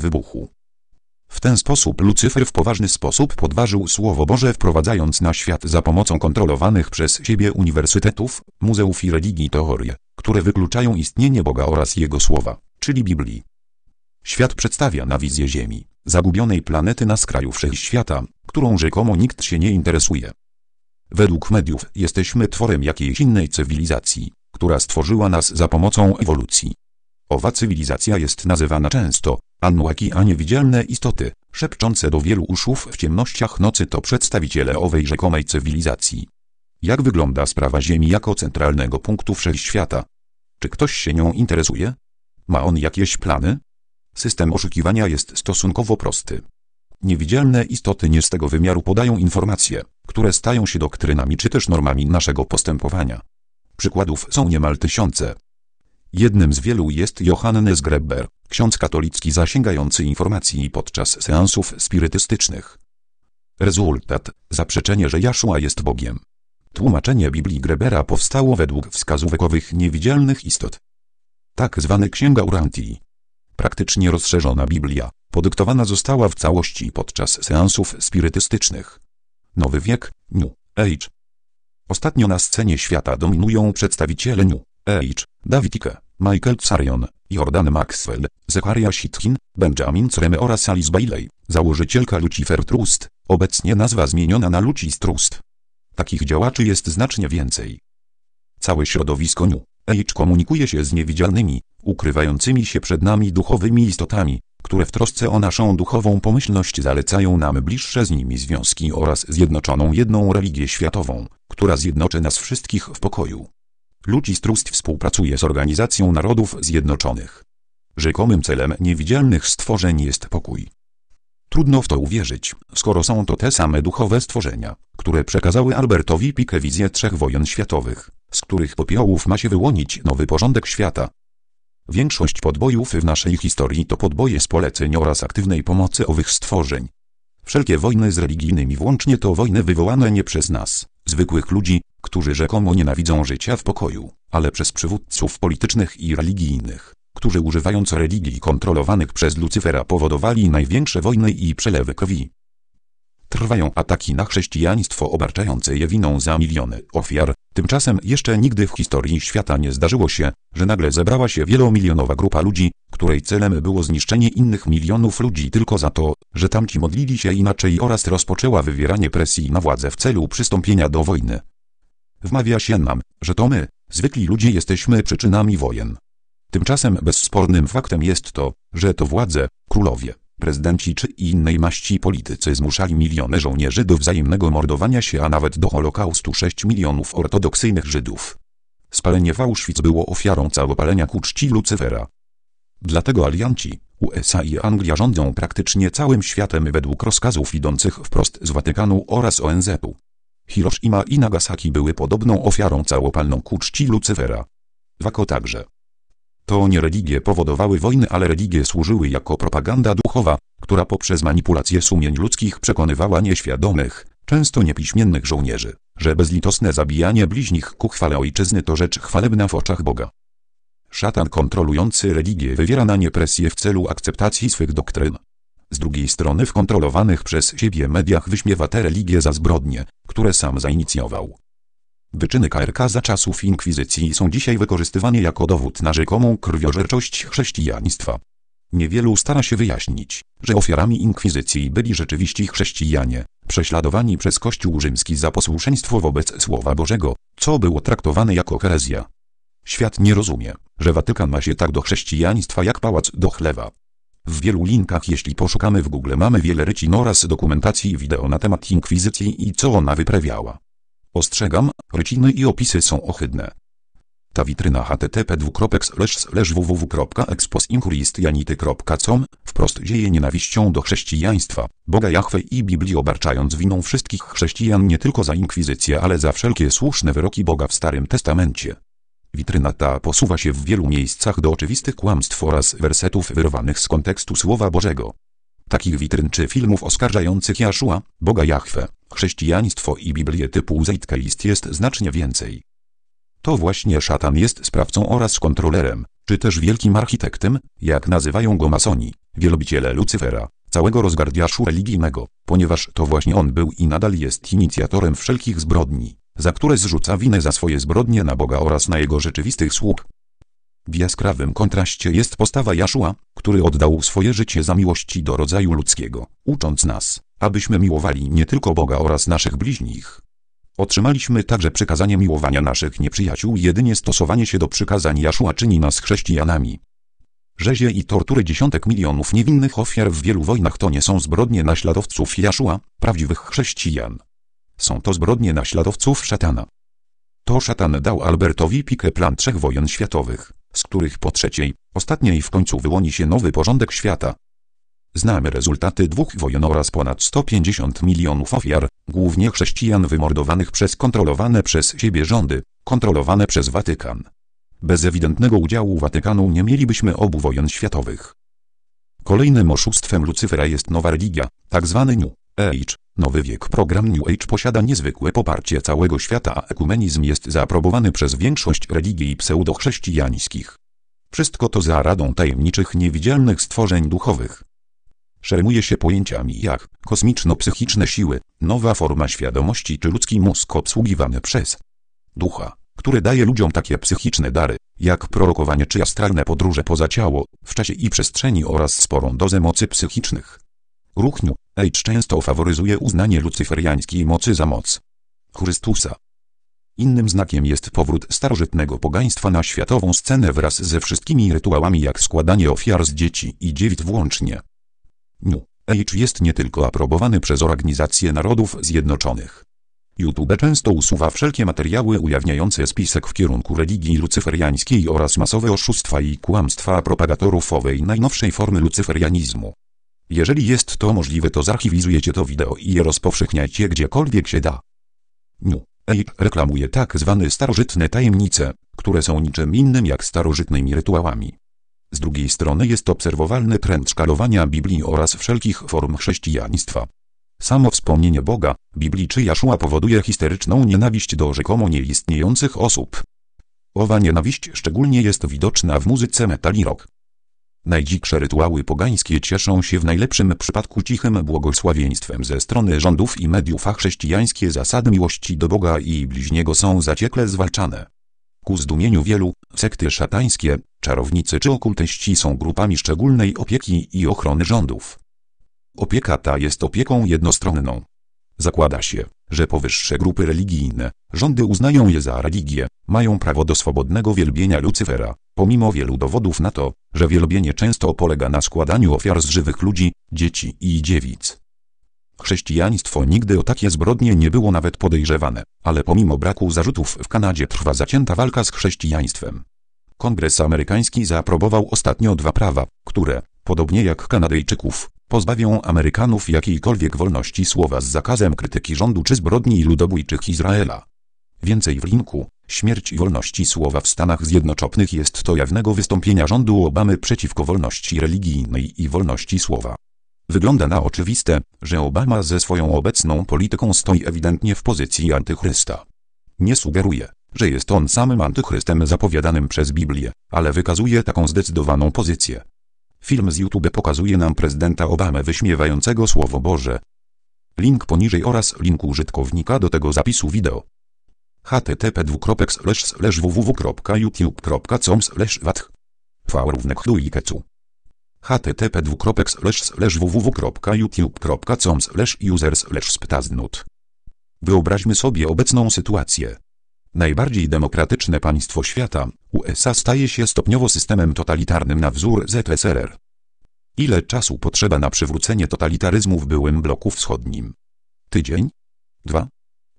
wybuchu. W ten sposób Lucyfer w poważny sposób podważył Słowo Boże wprowadzając na świat za pomocą kontrolowanych przez siebie uniwersytetów, muzeów i religii teorie, które wykluczają istnienie Boga oraz Jego Słowa, czyli Biblii. Świat przedstawia na wizję Ziemi, zagubionej planety na skraju wszechświata, którą rzekomo nikt się nie interesuje. Według mediów jesteśmy tworem jakiejś innej cywilizacji, która stworzyła nas za pomocą ewolucji. Owa cywilizacja jest nazywana często Anuaki, a niewidzialne istoty, szepczące do wielu uszów w ciemnościach nocy to przedstawiciele owej rzekomej cywilizacji. Jak wygląda sprawa Ziemi jako centralnego punktu wszechświata? Czy ktoś się nią interesuje? Ma on jakieś plany? System oszukiwania jest stosunkowo prosty. Niewidzialne istoty nie z tego wymiaru podają informacje, które stają się doktrynami czy też normami naszego postępowania. Przykładów są niemal tysiące, Jednym z wielu jest Johannes Greber, ksiądz katolicki zasięgający informacji podczas seansów spirytystycznych. Rezultat – zaprzeczenie, że Jaszua jest Bogiem. Tłumaczenie Biblii Grebera powstało według wskazówekowych niewidzialnych istot. Tak zwany Księga Urantii. Praktycznie rozszerzona Biblia, podyktowana została w całości podczas seansów spirytystycznych. Nowy wiek, New Age. Ostatnio na scenie świata dominują przedstawiciele New H. Icke, Michael Sarion, Jordan Maxwell, Zekaria Sitkin, Benjamin Creme oraz Alice Bailey, założycielka Lucifer Trust, obecnie nazwa zmieniona na Lucis Trust. Takich działaczy jest znacznie więcej. Całe środowisko New Age komunikuje się z niewidzialnymi, ukrywającymi się przed nami duchowymi istotami, które w trosce o naszą duchową pomyślność zalecają nam bliższe z nimi związki oraz zjednoczoną jedną religię światową, która zjednoczy nas wszystkich w pokoju. Lucistróstw współpracuje z Organizacją Narodów Zjednoczonych. Rzekomym celem niewidzialnych stworzeń jest pokój. Trudno w to uwierzyć, skoro są to te same duchowe stworzenia, które przekazały Albertowi Pike wizję trzech wojen światowych, z których popiołów ma się wyłonić nowy porządek świata. Większość podbojów w naszej historii to podboje z poleceń oraz aktywnej pomocy owych stworzeń. Wszelkie wojny z religijnymi włącznie to wojny wywołane nie przez nas, zwykłych ludzi, którzy rzekomo nienawidzą życia w pokoju, ale przez przywódców politycznych i religijnych, którzy używając religii kontrolowanych przez Lucyfera powodowali największe wojny i przelewy krwi. Trwają ataki na chrześcijaństwo obarczające je winą za miliony ofiar. Tymczasem jeszcze nigdy w historii świata nie zdarzyło się, że nagle zebrała się wielomilionowa grupa ludzi, której celem było zniszczenie innych milionów ludzi tylko za to, że tamci modlili się inaczej oraz rozpoczęła wywieranie presji na władzę w celu przystąpienia do wojny. Wmawia się nam, że to my, zwykli ludzie jesteśmy przyczynami wojen. Tymczasem bezspornym faktem jest to, że to władze, królowie, prezydenci czy innej maści politycy zmuszali miliony żołnierzy do wzajemnego mordowania się, a nawet do Holokaustu 6 milionów ortodoksyjnych Żydów. Spalenie w Auschwitz było ofiarą całopalenia ku czci Lucyfera. Dlatego alianci, USA i Anglia rządzą praktycznie całym światem według rozkazów idących wprost z Watykanu oraz ONZ-u. Hiroshima i Nagasaki były podobną ofiarą całopalną ku czci Lucyfera. Wako także. To nie religie powodowały wojny, ale religie służyły jako propaganda duchowa, która poprzez manipulację sumień ludzkich przekonywała nieświadomych, często niepiśmiennych żołnierzy, że bezlitosne zabijanie bliźnich ku chwale ojczyzny to rzecz chwalebna w oczach Boga. Szatan kontrolujący religię wywiera na nie presję w celu akceptacji swych doktryn. Z drugiej strony w kontrolowanych przez siebie mediach wyśmiewa te religie za zbrodnie, które sam zainicjował. Wyczyny KRK za czasów inkwizycji są dzisiaj wykorzystywane jako dowód na rzekomą krwiożerczość chrześcijaństwa. Niewielu stara się wyjaśnić, że ofiarami inkwizycji byli rzeczywiście chrześcijanie, prześladowani przez Kościół rzymski za posłuszeństwo wobec Słowa Bożego, co było traktowane jako herezja. Świat nie rozumie, że Watykan ma się tak do chrześcijaństwa jak pałac do chlewa. W wielu linkach jeśli poszukamy w Google mamy wiele rycin oraz dokumentacji i wideo na temat inkwizycji i co ona wyprawiała. Ostrzegam, ryciny i opisy są ohydne. Ta witryna http www.exposinchuristianity.com wprost dzieje nienawiścią do chrześcijaństwa, Boga Jahwe i Biblii obarczając winą wszystkich chrześcijan nie tylko za inkwizycję, ale za wszelkie słuszne wyroki Boga w Starym Testamencie. Witryna ta posuwa się w wielu miejscach do oczywistych kłamstw oraz wersetów wyrwanych z kontekstu Słowa Bożego. Takich witryn czy filmów oskarżających Jaszua, Boga Jahwe, chrześcijaństwo i Biblię typu Zeitgeist jest znacznie więcej. To właśnie szatan jest sprawcą oraz kontrolerem, czy też wielkim architektem, jak nazywają go masoni, wielobiciele Lucyfera, całego rozgardiaszu religijnego, ponieważ to właśnie on był i nadal jest inicjatorem wszelkich zbrodni za które zrzuca winę za swoje zbrodnie na Boga oraz na jego rzeczywistych sług. W jaskrawym kontraście jest postawa Jaszua, który oddał swoje życie za miłości do rodzaju ludzkiego, ucząc nas, abyśmy miłowali nie tylko Boga oraz naszych bliźnich. Otrzymaliśmy także przykazanie miłowania naszych nieprzyjaciół, jedynie stosowanie się do przykazań Jaszua czyni nas chrześcijanami. Rzezie i tortury dziesiątek milionów niewinnych ofiar w wielu wojnach to nie są zbrodnie naśladowców Jaszua, prawdziwych chrześcijan. Są to zbrodnie naśladowców szatana. To szatan dał Albertowi pikę plan trzech wojen światowych, z których po trzeciej, ostatniej w końcu wyłoni się nowy porządek świata. Znamy rezultaty dwóch wojen oraz ponad 150 milionów ofiar, głównie chrześcijan wymordowanych przez kontrolowane przez siebie rządy, kontrolowane przez Watykan. Bez ewidentnego udziału Watykanu nie mielibyśmy obu wojen światowych. Kolejnym oszustwem Lucyfera jest nowa religia, tak zwany New Age, Nowy wiek program New Age posiada niezwykłe poparcie całego świata, a ekumenizm jest zaaprobowany przez większość religii pseudochrześcijańskich. Wszystko to za radą tajemniczych niewidzialnych stworzeń duchowych. Szermuje się pojęciami jak kosmiczno-psychiczne siły, nowa forma świadomości czy ludzki mózg obsługiwany przez ducha, który daje ludziom takie psychiczne dary, jak prorokowanie czy astralne podróże poza ciało, w czasie i przestrzeni oraz sporą dozę mocy psychicznych. Ruch New Age często faworyzuje uznanie lucyferiańskiej mocy za moc Chrystusa. Innym znakiem jest powrót starożytnego pogaństwa na światową scenę wraz ze wszystkimi rytuałami jak składanie ofiar z dzieci i dziewit włącznie. New Age jest nie tylko aprobowany przez Organizację Narodów Zjednoczonych. YouTube często usuwa wszelkie materiały ujawniające spisek w kierunku religii lucyferiańskiej oraz masowe oszustwa i kłamstwa propagatorów owej najnowszej formy lucyferianizmu. Jeżeli jest to możliwe to zarchiwizujecie to wideo i je rozpowszechniajcie gdziekolwiek się da. New Age reklamuje tak zwane starożytne tajemnice, które są niczym innym jak starożytnymi rytuałami. Z drugiej strony jest obserwowalny trend szkalowania Biblii oraz wszelkich form chrześcijaństwa. Samo wspomnienie Boga, Biblii czy Jaszua powoduje histeryczną nienawiść do rzekomo nieistniejących osób. Owa nienawiść szczególnie jest widoczna w muzyce metal i rock. Najdziksze rytuały pogańskie cieszą się w najlepszym przypadku cichym błogosławieństwem ze strony rządów i mediów, a chrześcijańskie zasady miłości do Boga i bliźniego są zaciekle zwalczane. Ku zdumieniu wielu, sekty szatańskie, czarownicy czy okultyści są grupami szczególnej opieki i ochrony rządów. Opieka ta jest opieką jednostronną. Zakłada się, że powyższe grupy religijne, rządy uznają je za religię, mają prawo do swobodnego wielbienia Lucyfera, pomimo wielu dowodów na to, że wielobienie często polega na składaniu ofiar z żywych ludzi, dzieci i dziewic. Chrześcijaństwo nigdy o takie zbrodnie nie było nawet podejrzewane, ale pomimo braku zarzutów w Kanadzie trwa zacięta walka z chrześcijaństwem. Kongres amerykański zaaprobował ostatnio dwa prawa, które, podobnie jak Kanadyjczyków, pozbawią Amerykanów jakiejkolwiek wolności słowa z zakazem krytyki rządu czy zbrodni ludobójczych Izraela. Więcej w linku. Śmierć wolności słowa w Stanach Zjednoczonych jest to jawnego wystąpienia rządu Obamy przeciwko wolności religijnej i wolności słowa. Wygląda na oczywiste, że Obama ze swoją obecną polityką stoi ewidentnie w pozycji antychrysta. Nie sugeruje, że jest on samym antychrystem zapowiadanym przez Biblię, ale wykazuje taką zdecydowaną pozycję. Film z YouTube pokazuje nam prezydenta Obamę wyśmiewającego Słowo Boże. Link poniżej oraz link użytkownika do tego zapisu wideo http://www.youtube.com/wath v równek duikecu http www.youtube.com user sptaznut Wyobraźmy sobie obecną sytuację. Najbardziej demokratyczne państwo świata, USA staje się stopniowo systemem totalitarnym na wzór ZSRR. Ile czasu potrzeba na przywrócenie totalitaryzmu w byłym bloku wschodnim? Tydzień? Dwa?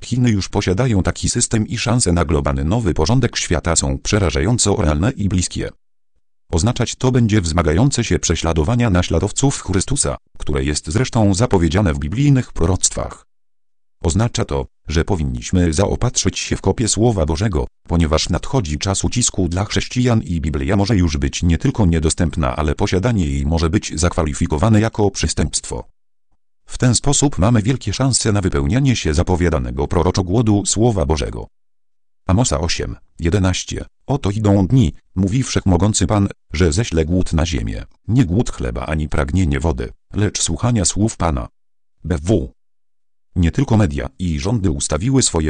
Chiny już posiadają taki system i szanse na globalny nowy porządek świata są przerażająco realne i bliskie. Oznaczać to będzie wzmagające się prześladowania naśladowców Chrystusa, które jest zresztą zapowiedziane w biblijnych proroctwach. Oznacza to, że powinniśmy zaopatrzyć się w kopię Słowa Bożego, ponieważ nadchodzi czas ucisku dla chrześcijan i Biblia może już być nie tylko niedostępna, ale posiadanie jej może być zakwalifikowane jako przestępstwo. W ten sposób mamy wielkie szanse na wypełnienie się zapowiadanego proroczo głodu Słowa Bożego. Amosa 8, 11. Oto idą dni, mówi Wszechmogący Pan, że ześle głód na ziemię, nie głód chleba ani pragnienie wody, lecz słuchania słów Pana. BW. Nie tylko media i rządy ustawiły swoje